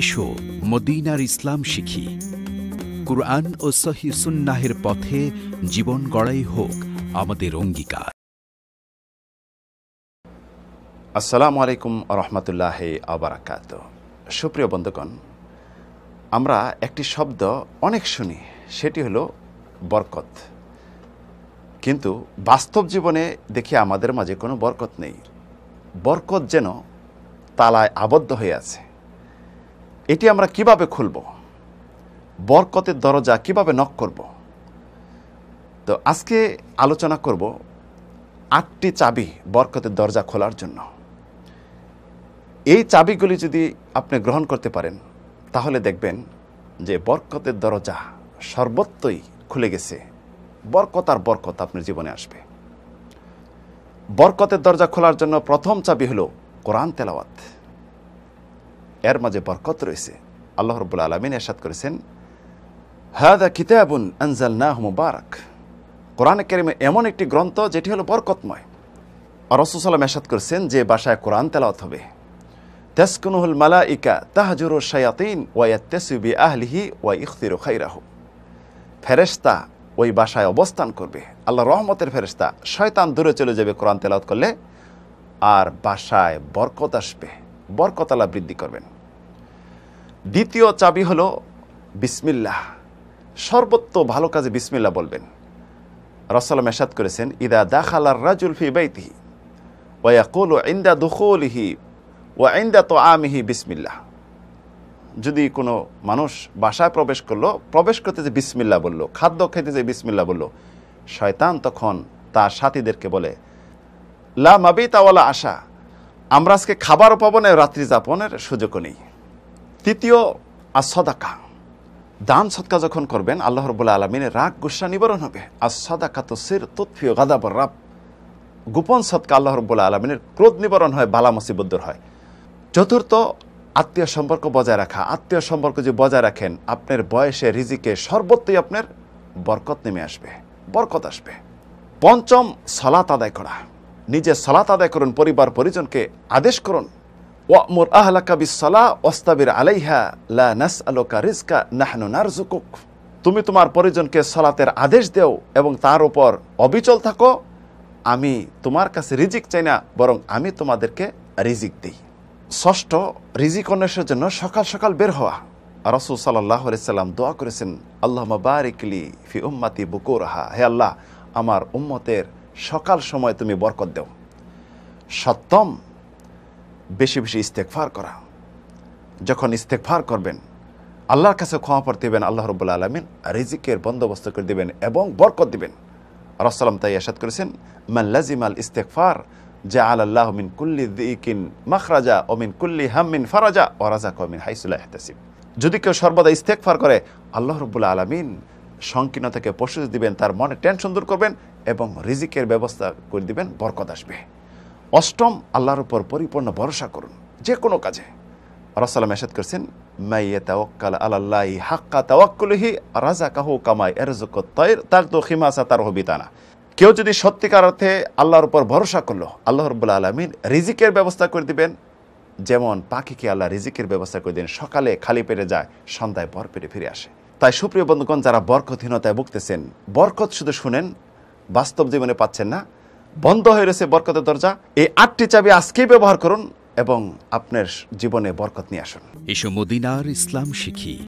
এসো মদিনার ইসলাম শিখি কুরআন ও সহি সুন্নাহের পথে জীবন গড়াই হোক আমাদের অঙ্গীকার আসসালামু আলাইকুম রহমতুল্লাহ আবরাকাত সুপ্রিয় বন্ধুগণ আমরা একটি শব্দ অনেক শুনি সেটি হলো বরকত কিন্তু বাস্তব জীবনে দেখি আমাদের মাঝে কোনো বরকত নেই বরকত যেন তালায় আবদ্ধ হয়ে আছে এটি আমরা কিভাবে খুলব বরকতের দরজা কিভাবে নক করব তো আজকে আলোচনা করব আটটি চাবি বরকতের দরজা খোলার জন্য এই চাবিগুলি যদি আপনি গ্রহণ করতে পারেন তাহলে দেখবেন যে বরকতের দরজা সর্বত্রই খুলে গেছে বরকত আর বরকত আপনার জীবনে আসবে বরকতের দরজা খোলার জন্য প্রথম চাবি হলো কোরআন তেলাওয়াত এর মাঝে বরকত রয়েছে আল্লাহ রব্বুল আলমিন এরশাদ করেছেন হাদা কিতাবুন আনজাল নাহ মুবারক কোরআন কেরিমে এমন একটি গ্রন্থ যেটি হলো বরকতময় আর রসুসাল্লাম এরশাদ করেছেন যে বাসায় কোরআন তেলাওত হবে তেসকুনুহুল মালা ইকা তাহাজুর শায়াতিন তেসুবি আহলিহি ওয়া ইখতির খাইরাহ ফেরেস্তা ওই বাসায় অবস্থান করবে আল্লাহ রহমতের ফেরেস্তা শয়তান দূরে চলে যাবে কোরআন তেলাওত করলে আর বাসায় বরকত আসবে বরকত বৃদ্ধি করবেন দ্বিতীয় চাবি হলো বিসমিল্লাহ সর্বত্র ভালো কাজে বিসমিল্লা বলবেন রসালাম মেশাদ করেছেন ইদা আর রাজুল ফি বাইতিহি কোল ইন্দা দুখলিহি ওয়া ইন্দা তো আমিহি বিসমিল্লা যদি কোনো মানুষ বাসায় প্রবেশ করলো প্রবেশ করতে যে বিসমিল্লা বলল খাদ্য খেতে যে বিসমিল্লা বলল শয়তান তখন তার সাথীদেরকে বলে লা মাবি তাওয়ালা আশা আমরা আজকে খাবারও পাবো না রাত্রি যাপনের সুযোগও নেই তৃতীয় আসাদাকা দান সৎকা যখন করবেন আল্লাহ রবুল্লা আলমিনের রাগ গুসা নিবারণ হবে আর সদাকা তো সির তৎফিও গাদাবর রাব গোপন সৎকা আল্লাহ রবুল্লা আলমিনের ক্রোধ নিবারণ হয় বালা মুসিবুদ্দর হয় চতুর্থ আত্মীয় সম্পর্ক বজায় রাখা আত্মীয় সম্পর্ক যে বজায় রাখেন আপনার বয়সে রিজিকে সর্বত্রই আপনার বরকত নেমে আসবে বরকত আসবে পঞ্চম সলাত আদায় করা নিজে সলাত আদায় করুন পরিবার পরিজনকে আদেশ করুন ওয়ামুর আহলাকা বিসলা ওস্তাবির আলাইহা লা নাস আলোকা রিজকা নারজুকুক তুমি তোমার পরিজনকে সলাতের আদেশ দেও এবং তার উপর অবিচল থাকো আমি তোমার কাছে রিজিক চাই না বরং আমি তোমাদেরকে রিজিক দিই ষষ্ঠ রিজিক অন্বেষের জন্য সকাল সকাল বের হওয়া রসুল সাল্লাহ সাল্লাম দোয়া করেছেন আল্লাহ বারিকলি ফি উম্মাতি বুকুরহা হে আল্লাহ আমার উম্মতের সকাল সময় তুমি বরকত দেও সপ্তম বেশি বেশি ইস্তেকফার করা যখন ইস্তেকফার করবেন আল্লাহর কাছে ক্ষমা পর দেবেন আল্লাহ রবুল্লা আলমিন রিজিকের বন্দোবস্ত করে দেবেন এবং বরকত দেবেন রসালাম তাই আসাদ করেছেন মাল্লাজিম আল ইস্তেকফার যা আল আল্লাহ মিন কুল্লি দিকিন মাখরাজা ওমিন কুল্লি হামিন ফারাজা ও রাজা কমিন হাইসুল্লাহ তাসিব যদি কেউ সর্বদা ইস্তেকফার করে আল্লাহ রবুল্লা আলমিন সংকীর্ণতাকে প্রশস্তি দিবেন তার মনে টেনশন দূর করবেন এবং রিজিকের ব্যবস্থা করে দিবেন বরকত আসবে অষ্টম আল্লাহর উপর পরিপূর্ণ ভরসা করুন যে কোনো কাজে রসালাম এসাদ করছেন মাইয়ে আল্লাহ হাক্কা রাজা কাহু কামাই কেউ যদি সত্যিকার অর্থে আল্লাহর উপর ভরসা করলো আল্লাহ রব্বুল আলমিন রিজিকের ব্যবস্থা করে দিবেন যেমন পাখিকে আল্লাহ রিজিকের ব্যবস্থা করে দিন সকালে খালি পেরে যায় সন্ধ্যায় পর পেরে ফিরে আসে তাই সুপ্রিয় বন্ধুগণ যারা বরকতহীনতায় ভুগতেছেন বরকত শুধু শুনেন বাস্তব জীবনে পাচ্ছেন না বন্ধ হয়ে রয়েছে বরকতের দরজা এই আটটি চাবি আজকেই ব্যবহার করুন এবং আপনার জীবনে বরকত নিয়ে আসুন এসো মদিনার ইসলাম শিখি